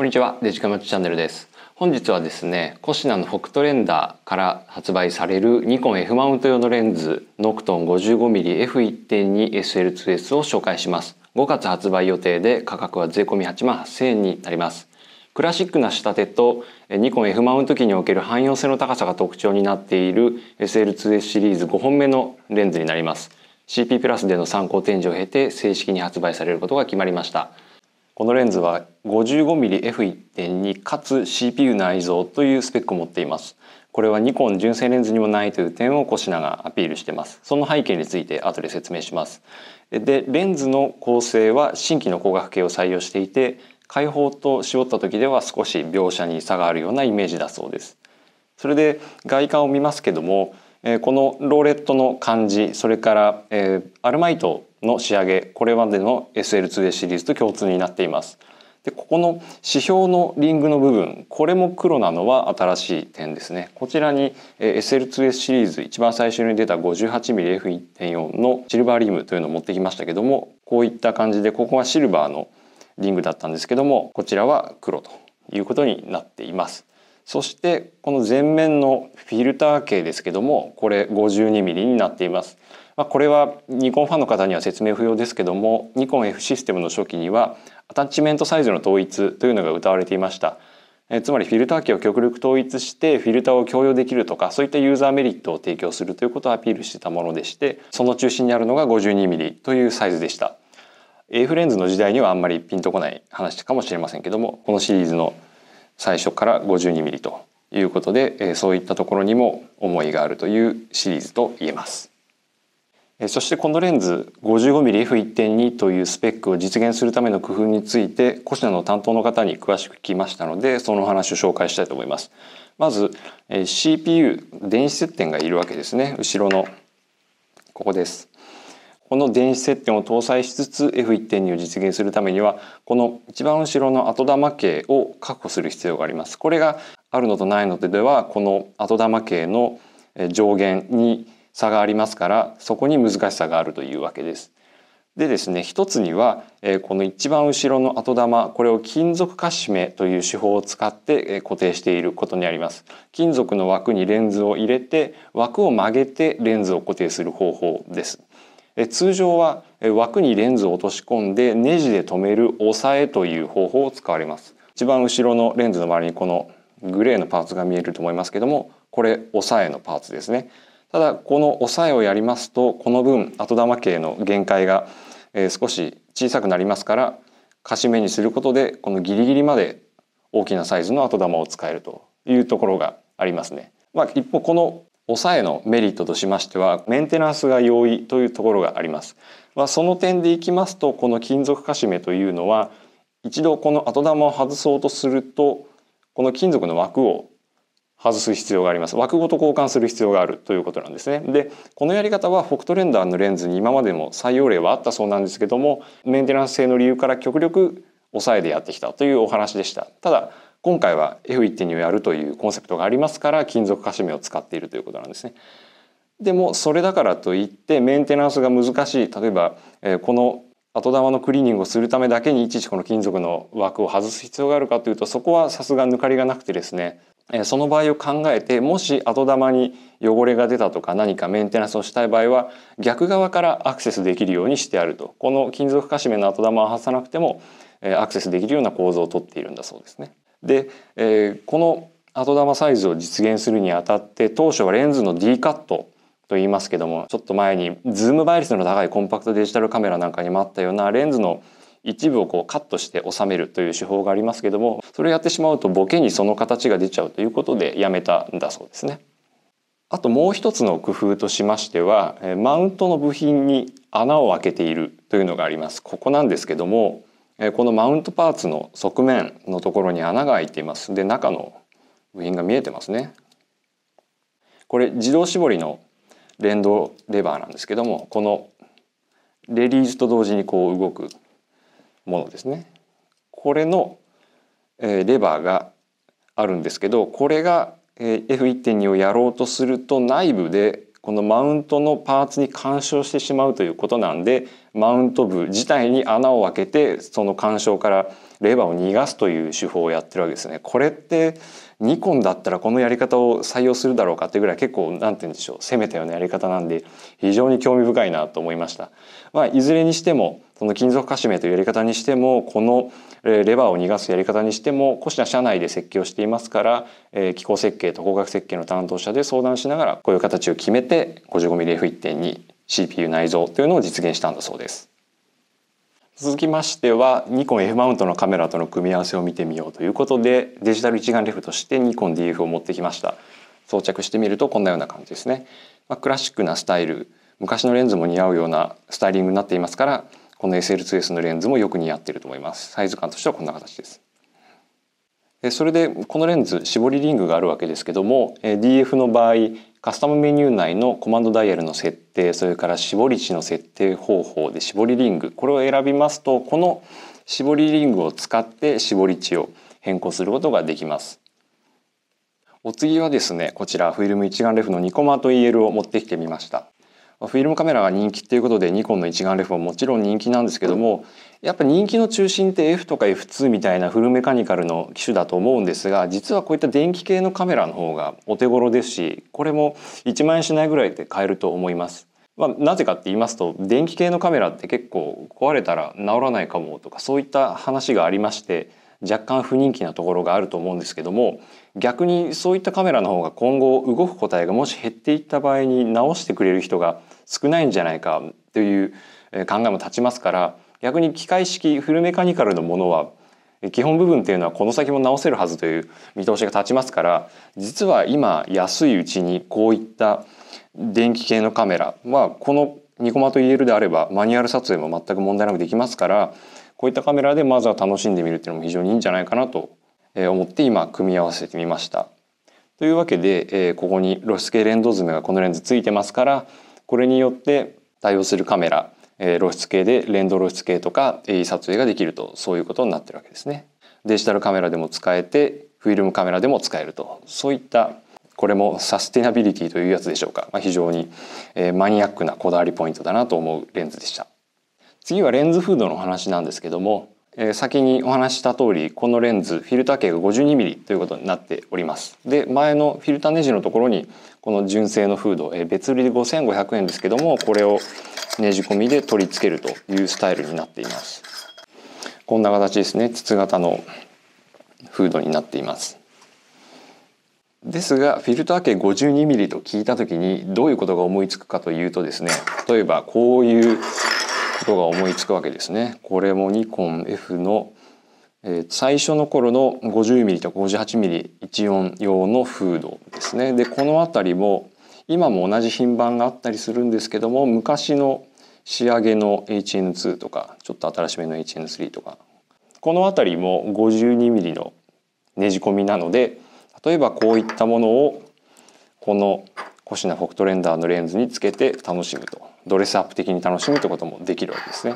こんにちはデジカムチャンネルです本日はですねコシナのフォクトレンダーから発売されるニコン F マウント用のレンズノクトン 55mmF1.2SL2S を紹介します5月発売予定で価格は税込8万8000円になりますクラシックな仕立てとニコン F マウント機における汎用性の高さが特徴になっている SL2S シリーズ5本目のレンズになります CP プラスでの参考展示を経て正式に発売されることが決まりましたこのレンズは 55mmF1.2 かつ CPU 内蔵というスペックを持っていますこれはニコン純正レンズにもないという点をコシナがアピールしてますその背景について後で説明しますでレンズの構成は新規の光学系を採用していて開放と絞った時では少し描写に差があるようなイメージだそうですそれで外観を見ますけどもこのローレットの感じそれからアルマイトの仕上げこれまでの SL2A シリーズと共通になっています。でここの指標のリングの部分これも黒なのは新しい点ですねこちらに SL2S シリーズ一番最初に出た 58mmF1.4 のシルバーリムというのを持ってきましたけどもこういった感じでここがシルバーのリングだったんですけどもこちらは黒ということになっていますそしてこの前面のフィルター径ですけどもこれ 52mm になっていますまあ、これはニコンファンの方には説明不要ですけどもニコン F システムの初期にはアタッチメントサイズの統一というのが謳われていました。えつまりフィルター機を極力統一してフィルターを共有できるとかそういったユーザーメリットを提供するということをアピールしてたものでしてその中心にあるのが 52mm というサイズでした AF レンズの時代にはあんまりピンとこない話かもしれませんけどもこのシリーズの最初から 52mm ということで、えそういったところにも思いがあるというシリーズと言えますそしてこのレンズ 55mmF1.2 というスペックを実現するための工夫についてコシナの担当の方に詳しく聞きましたのでその話を紹介したいと思います。まず CPU 電子接点がいるわけですね後ろのここです。この電子接点を搭載しつつ F1.2 を実現するためにはこの一番後ろの後玉径を確保する必要があります。これがあるのとないのとではこの後玉径の上限に差がありますからそこに難しさがあるというわけです。でですね一つにはえこの一番後ろの後玉これを金属カシメという手法を使ってえ固定していることにあります金属の枠にレンズを入れて枠を曲げてレンズを固定する方法ですえ通常はえ枠にレンズを落とし込んでネジで留める押さえという方法を使われます一番後ろのレンズの周りにこのグレーのパーツが見えると思いますけどもこれ押さえのパーツですねただこのオえをやりますとこの分後玉形の限界が、え少し小さくなりますから貸し目にすることでこのギリギリまで大きなサイズの後玉を使えるというところがありますね。まあ、一方この抑えのメリットとしましてはメンテナンスが容易というところがあります。まあ、その点でいきますとこの金属かしめというのは一度この後玉を外そうとするとこの金属の枠を外す必要があります枠ごと交換する必要があるということなんですねでこのやり方はフォクトレンダーのレンズに今までも採用例はあったそうなんですけどもメンテナンス性の理由から極力抑えてやってきたというお話でしたただ今回は F1.2 をやるというコンセプトがありますから金属カシメを使っているということなんですねでもそれだからといってメンテナンスが難しい例えば、えこの後玉のクリーニングをするためだけにいちいちこの金属の枠を外す必要があるかというとそこはさすが抜かりがなくてですねその場合を考えてもし後玉に汚れが出たとか何かメンテナンスをしたい場合は逆側からアクセスできるようにしてあるとこの金属かしめの後玉を外さなくてもアクセスできるような構造をとっているんだそうですね。で、えこの後玉サイズを実現するにあたって当初はレンズの D カットと言いますけどもちょっと前にズーム倍率の高いコンパクトデジタルカメラなんかにもあったようなレンズの一部をこうカットして収めるという手法がありますけどもそれをやってしまうとボケにその形が出ちゃうということでやめたんだそうですね。あともう一つの工夫としましてはマウントの部品に穴を開けているというのがあります。ここなんですけどもこのマウントパーツの側面のところに穴が開いていますで中の部品が見えてますねこれ自動絞りの連動レバーなんですけどもこのレリーズと同時にこう動くものですね。これの、えレバーがあるんですけどこれが、え F1.2 をやろうとすると内部でこのマウントのパーツに干渉してしまうということなんでマウント部自体に穴を開けてその干渉からレバーを逃がすという手法をやってるわけですね。これってニコンだったらこのやり方を採用するだろうかってぐらい結構なんて言うんでしょう攻めたようなやり方なんで非常に興味深いなと思いました。まあ、いずれにしてもその金属かしめというやり方にしてもこのレバーを逃がすやり方にしてもコシナ社内で設計をしていますから、えー、機構設計と工学設計の担当者で相談しながらこういう形を決めて 55mmF1.2 CPU 内蔵というのを実現したんだそうです。続きましてはニコン F マウントのカメラとの組み合わせを見てみようということでデジタル一眼レフとしてニコン DF を持ってきました装着してみるとこんなような感じですね、まあ、クラシックなスタイル昔のレンズも似合うようなスタイリングになっていますからこの SL2S のレンズもよく似合っていると思いますサイズ感としてはこんな形ですでそれでこのレンズ絞りリングがあるわけですけども DF の場合カスタムメニュー内のコマンドダイヤルの設定それから絞り値の設定方法で絞りリングこれを選びますとこの絞りリングを使って絞り値を変更することができます。お次はですねこちらフィルム一眼レフのニコマと EL を持ってきてみました。フィルムカメラが人気っていうことでニコンの一眼レフももちろん人気なんですけどもやっぱ人気の中心って F とか F2 みたいなフルメカニカルの機種だと思うんですが実はこういった電気系のカメラの方がお手頃ですしこれも1万円しないぐらいで買えると思います。まあ、なぜかって言いますと電気系のカメラって結構壊れたら治らないかもとかそういった話がありまして若干不人気なところがあると思うんですけども逆にそういったカメラの方が今後動く個体がもし減っていった場合に直してくれる人が少ないんじゃないかという考えも立ちますから逆に機械式フルメカニカルのものは基本部分っていうのはこの先も直せるはずという見通しが立ちますから実は今安いうちにこういった電気系のカメラまあこのニコマと言えるであればマニュアル撮影も全く問題なくできますからこういったカメラでまずは楽しんでみるっていうのも非常にいいんじゃないかなと思って今組み合わせてみました。というわけでここに露出系レンド詰めがこのレンズついてますからこれによって対応するカメラ露出系でレン露出系とか撮影ができるとそういうことになってるわけですね。デジタルカメラでも使えてフィルムカメラでも使えるとそういったこれもサステナビリティというやつでしょうか、まあ、非常に、えー、マニアックなこだわりポイントだなと思うレンズでした次はレンズフードの話なんですけども、えー、先にお話した通りこのレンズフィルター径が 52mm ということになっておりますで前のフィルターネジのところにこの純正のフード、えー、別売りで5500円ですけどもこれをネジ込みで取り付けるというスタイルになっていますこんな形ですね筒型のフードになっていますですがフィルター径 52mm と聞いた時にどういうことが思いつくかというとですね例えばこういうことが思いつくわけですね。これもニコン F のえ最初の頃の 50mm と 58mm14 用のフードですねでこの辺りも今も同じ品番があったりするんですけども昔の仕上げの HN2 とかちょっと新しめの HN3 とかこの辺りも 52mm のねじ込みなので例えばこういったものをこのコシナフォクトレンダーのレンズにつけて楽しむとドレスアップ的に楽しむってこともできるわけですね。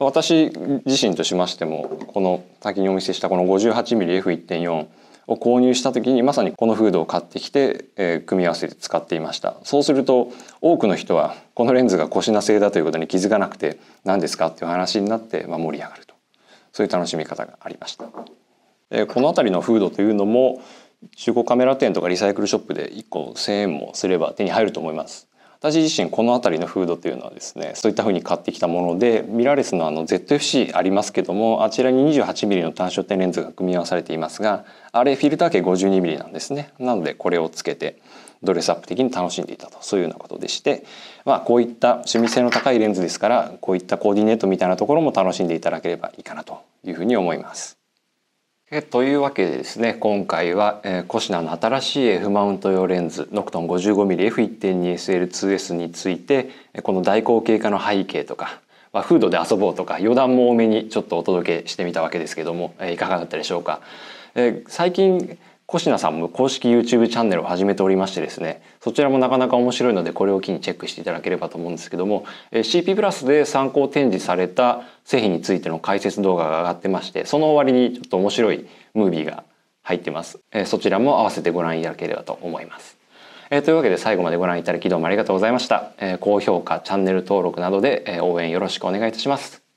私自身としましてもこの先にお見せしたこの 58mmF1.4 を購入した時にまさにこのフードを買ってきて、えー、組み合わせて使っていましたそうすると多くの人はこのレンズがコシナ製だということに気づかなくて何ですかっていう話になって、まあ、盛り上がるとそういう楽しみ方がありました、えー、この辺りのフードというのも中古カメラ店とかリサイクルショップで1個1,000円もすれば手に入ると思います。私自身この辺りのフードというのはですねそういったふうに買ってきたものでミラーレスのあの ZFC ありますけどもあちらに 28mm の単焦点レンズが組み合わされていますがあれフィルター径 52mm なんですねなのでこれをつけてドレスアップ的に楽しんでいたとそういうようなことでして、まあ、こういった趣味性の高いレンズですからこういったコーディネートみたいなところも楽しんでいただければいいかなというふうに思います。えというわけでですね今回は、えー、コシナの新しい F マウント用レンズノクトン 55mmF1.2SL2S についてこの大口径化の背景とか、まあ、フードで遊ぼうとか余談も多めにちょっとお届けしてみたわけですけども、えいかがだったでしょうか。えー、最近コシナさんも公式 YouTube チャンネルを始めておりましてですねそちらもなかなか面白いのでこれを機にチェックしていただければと思うんですけども CP プラスで参考展示された製品についての解説動画が上がってましてその終わりにちょっと面白いムービーが入ってますそちらも合わせてご覧いただければと思いますえというわけで最後までご覧いただきどうもありがとうございました、え高評価チャンネル登録などで応援よろしくお願いいたします